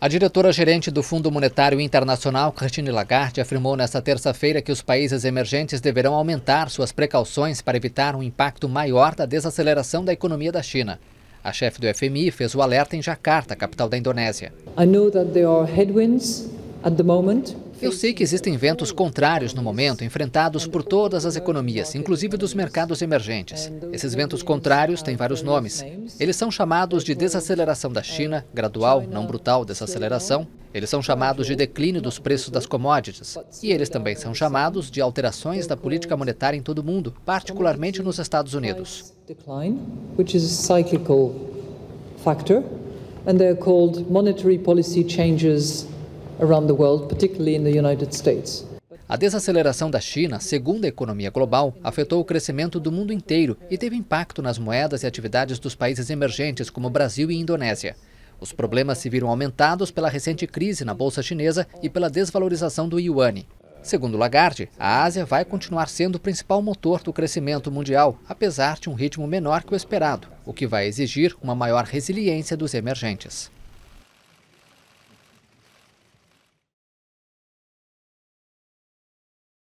A diretora-gerente do Fundo Monetário Internacional, Christine Lagarde, afirmou nesta terça-feira que os países emergentes deverão aumentar suas precauções para evitar um impacto maior da desaceleração da economia da China. A chefe do FMI fez o alerta em Jakarta, capital da Indonésia. I know that there are headwinds at the moment. Eu sei que existem ventos contrários no momento, enfrentados por todas as economias, inclusive dos mercados emergentes. Esses ventos contrários têm vários nomes. Eles são chamados de desaceleração da China, gradual, não brutal desaceleração. Eles são chamados de declínio dos preços das commodities. E eles também são chamados de alterações da política monetária em todo o mundo, particularmente nos Estados Unidos. And they're called monetary policy changes around the world, particularly in the United States. A desaceleração da China, segundo a economia global, afetou o crescimento do mundo inteiro e teve impacto nas moedas e atividades dos países emergentes como Brasil e Indonésia. Os problemas se viram aumentados pela recente crise na bolsa chinesa e pela desvalorização do yuan. Segundo Lagarde, a Ásia vai continuar sendo o principal motor do crescimento mundial, apesar de um ritmo menor que o esperado, o que vai exigir uma maior resiliência dos emergentes.